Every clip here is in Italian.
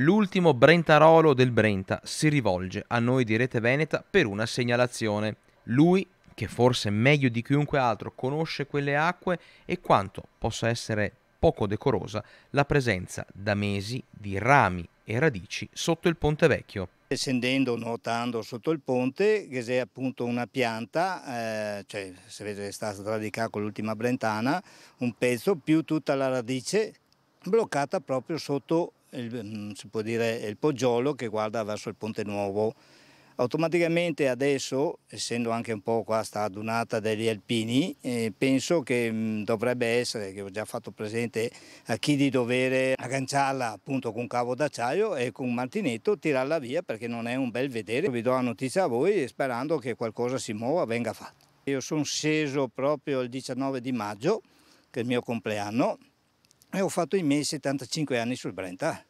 L'ultimo Brentarolo del Brenta si rivolge a noi di Rete Veneta per una segnalazione. Lui, che forse meglio di chiunque altro conosce quelle acque e quanto possa essere poco decorosa la presenza da mesi di rami e radici sotto il ponte vecchio. Scendendo, nuotando sotto il ponte, che è appunto una pianta, eh, cioè se vedete è stata radicata con l'ultima brentana, un pezzo più tutta la radice bloccata proprio sotto il, mm, si può dire, il poggiolo che guarda verso il Ponte Nuovo. Automaticamente adesso, essendo anche un po' qua sta adunata degli alpini, eh, penso che mh, mm, dovrebbe essere, che ho già fatto presente a chi di dovere, agganciarla appunto con cavo d'acciaio e con martinetto tirarla via perché non è un bel vedere. Vi do la notizia a voi sperando che qualcosa si muova, venga fatto. Io sono sceso proprio il 19 di maggio, che è il mio compleanno, e ho fatto i miei 75 anni sul Brenta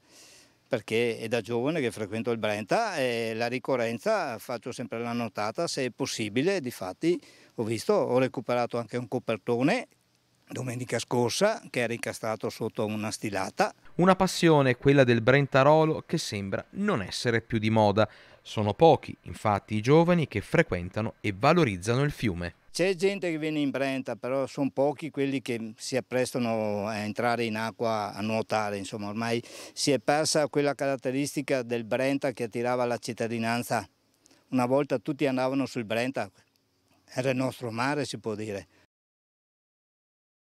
perché è da giovane che frequento il Brenta e la ricorrenza faccio sempre la notata se è possibile, difatti ho visto, ho recuperato anche un copertone domenica scorsa che era incastrato sotto una stilata. Una passione, quella del Brentarolo, che sembra non essere più di moda. Sono pochi, infatti, i giovani che frequentano e valorizzano il fiume. C'è gente che viene in Brenta, però sono pochi quelli che mhmm, si apprestano a entrare in acqua a nuotare, insomma ormai si è persa quella caratteristica del Brenta che attirava la cittadinanza. Una volta tutti andavano sul Brenta, era il nostro mare si può dire.